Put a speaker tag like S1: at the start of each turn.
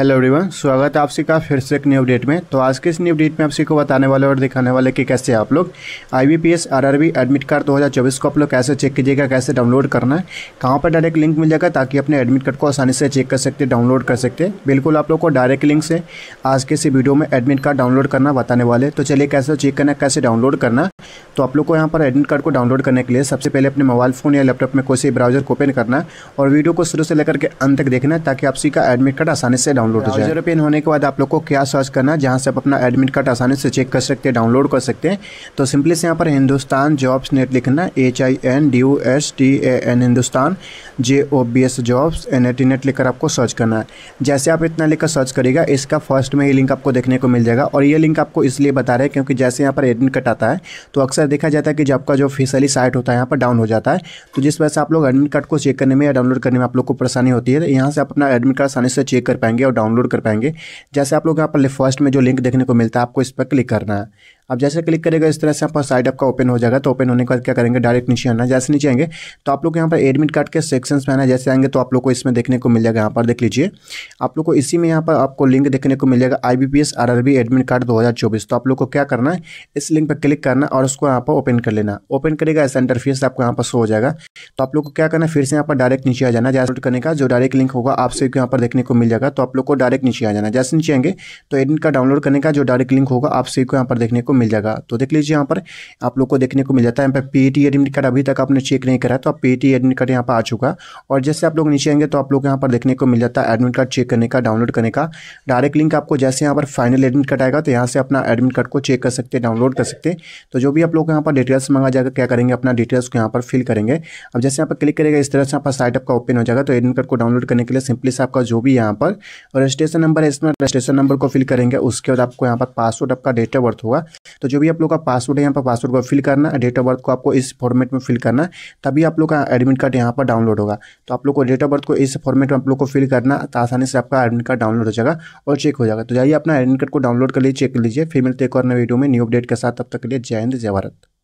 S1: hello everyone स्वागत है आप सभी का फिर से एक न्यू अपडेट में तो आज के इस न्यू अपडेट में आप सभी को बताने वाले और दिखाने वाले कि कैसे आप लोग आईबीपीएस आरआरबी एडमिट कार्ड 2024 को आप लोग कैसे चेक कीजिएगा कैसे डाउनलोड करना है कहाँ पर डायरेक्ट लिंक मिल जाएगा ताकि अपने एडमिट कार्ड को आसानी से चेक कर सकते डाउनलोड कर सकते बिल्कुल आप लोग को डायरेक्ट लिंक से आज के इस वीडियो में एडमिट कार्ड डाउनलोड करना बताने वाले तो चलिए कैसे चेक करना कैसे डाउनलोड करना तो आप लोग को यहाँ पर एडमिट कार्ड को डाउनलोड करने के लिए सबसे पहले अपने मोबाइल फ़ोन या लैपटॉप में कोई से ब्राउजर ओपन करना और वीडियो को शुरू से लेकर के अंत तक देखना ताकि आप सी का एडमिट कार्ड आसानी से डाउन डाउनलोड हो जाए पेन होने के बाद आप लोग को क्या सर्च करना जहाँ से आप अपना एडमिट कार्ड आसानी से चेक कर सकते हैं डाउनलोड कर सकते हैं तो सिंपली से यहाँ पर हिंदुस्तान जॉब्स नेट लिखना H I N D U S T A N Hindustan J O B S jobs N A T net लिखकर आपको सर्च करना है जैसे आप इतना लिखकर सर्च करेगा इसका फर्स्ट में ये लिंक आपको देखने को मिल जाएगा और ये लिंक आपको इसलिए बता रहे हैं क्योंकि जैसे यहाँ पर एडमिट कार्ड आता है तो अक्सर देखा जाता है कि जो आपका जो ऑफिशियली साइट होता है यहाँ पर डाउन हो जाता है तो जिस वजह से आप लोग एडमिट कार्ड को चेक करने में या डाउनलोड करने में आप लोग को परेशानी होती है तो यहाँ से आप अपना एडमिट कार्ड आसानी से चेक कर पाएंगे और डाउनलोड कर पाएंगे जैसे आप लोग यहाँ पर फर्स्ट में जो लिंक देखने को मिलता है आपको इस पर क्लिक करना है आप जैसे क्लिक करेगा इस तरह से आपका साइड आपका ओपन हो जाएगा तो ओपन होने के बाद क्या करेंगे डायरेक्ट नीचे आना जैसे नीचे आएंगे तो आप लोग यहाँ पर एडमिट कार्ड के सेक्शन में आना जैसे आएंगे तो आप लोग को इसमें देखने को मिल जाएगा यहाँ पर देख लीजिए आप लोग को इसी में यहाँ पर आपको लिंक देखने को मिल जाएगा I B P S R R B admit card दो हज़ार चौबीस तो आप लोग को क्या करना है इस लिंक पर क्लिक करना और उसको यहाँ पर ओपन कर लेना ओपन करेगा ऐसा इंटरफेस आपको यहाँ पर शो हो जाएगा तो आप लोग को क्या करना फिर से यहाँ पर डायरेक्ट नीचे आ जाना जैसे करने का जो डायरेक्ट लिंक होगा आपसे यहाँ पर देखने को मिल जाएगा तो आप लोग को डायरेक्ट नीचे आ जाना जैसे नीचे आएंगे तो एडमिट कार्ड डाउनलोड करने का जो डायरेक्ट लिंक होगा आपसे यहाँ पर देखने को मिल जाएगा तो देख लीजिए यहाँ पर आप लोग को देखने को मिल जाता है यहाँ पर पी एडमिट कार्ड अभी तक आपने चेक नहीं करा तो आप पी एडमिट कार्ड यहाँ पर आ चुका और जैसे आप लोग नीचे आएंगे तो आप लोग यहाँ पर देखने को मिल जाता है एडमिट कार्ड चेक करने का डाउनलोड करने का डायरेक्ट लिंक आपको जैसे यहाँ पर फाइनल एडमिट कार्ड आएगा तो यहाँ से अपना एडमिट कार्ड को चेक कर सकते हैं डाउनलोड कर सकते हैं तो जो भी आप लोग यहाँ पर डिटेल्स मंगा जाएगा क्या करेंगे अपना डिटेल्स को यहाँ पर फिल करेंगे अब जैसे यहाँ पर क्लिक करेगा इस तरह से यहाँ पर साइट ओपन हो जाएगा तो एडमिट कार्ड को डाउनलोड करने के लिए सिंपली से आपका जो भी यहाँ पर रजिस्ट्रेशन नंबर है इसमें रजिस्ट्रेशन नंबर को फिल करेंगे उसके बाद आपको यहाँ पर पासवर्ड आपका डेट ऑफ बर्थ होगा तो जो भी आप लोग का पासवर्ड है यहाँ पर पासवर्ड को फिल करना डेट ऑफ बर्थ को आपको इस फॉर्मेट में फिल करना तभी आप लोग का एडमिट कार्ड यहाँ पर डाउनलोड होगा तो आप लोग को डेट ऑफ बर्थ को इस फॉर्मेट में आप लोग को फिल करना तो आसानी से आपका एडमिट कार्ड डाउनलोड हो जाएगा और चेक हो जाएगा तो जाइए अपना एडमिट कार्ड को डाउनलोड कर लीजिए चेक कर लीजिए फिर मिलते एक और नए वीडियो में न्यू अपडेट के साथ तब तक के लिए जय हिंद जय भारत